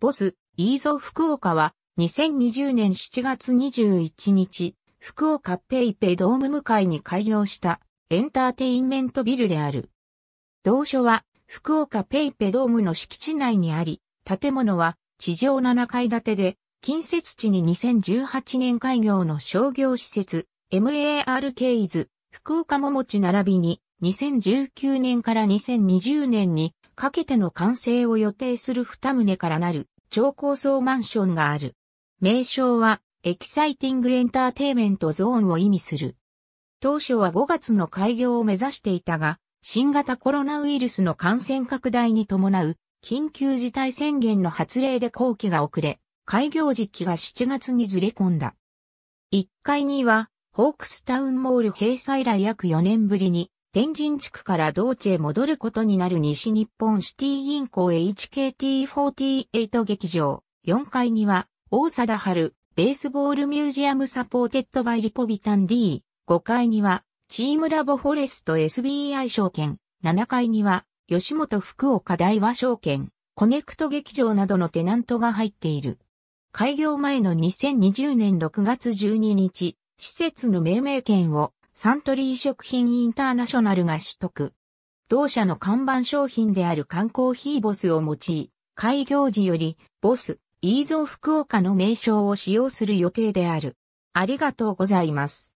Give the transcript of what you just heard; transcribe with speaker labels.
Speaker 1: ボス、イーゾ福岡は、2020年7月21日、福岡ペイペイドーム向かいに開業したエンターテインメントビルである。同所は福岡ペイペドームの敷地内にあり、建物は地上7階建てで、近接地に2018年開業の商業施設、MARK イズ、福岡ももち並びに、2019年から2020年にかけての完成を予定する二棟からなる超高層マンションがある。名称はエキサイティングエンターテイメントゾーンを意味する。当初は5月の開業を目指していたが、新型コロナウイルスの感染拡大に伴う緊急事態宣言の発令で工期が遅れ、開業時期が7月にずれ込んだ。1階には、ホークスタウンモール閉鎖以来約4年ぶりに天神地区から道地へ戻ることになる西日本シティ銀行 HKT48 劇場4階には大貞春ベースボールミュージアムサポーテッドバイリポビタン D5 階にはチームラボフォレスト SBI 証券7階には吉本福岡大和証券コネクト劇場などのテナントが入っている。開業前の2020年6月12日、施設の命名権をサントリー食品インターナショナルが取得。同社の看板商品である缶コーヒーボスを用い、開業時より、ボス、イーゾー福岡の名称を使用する予定である。ありがとうございます。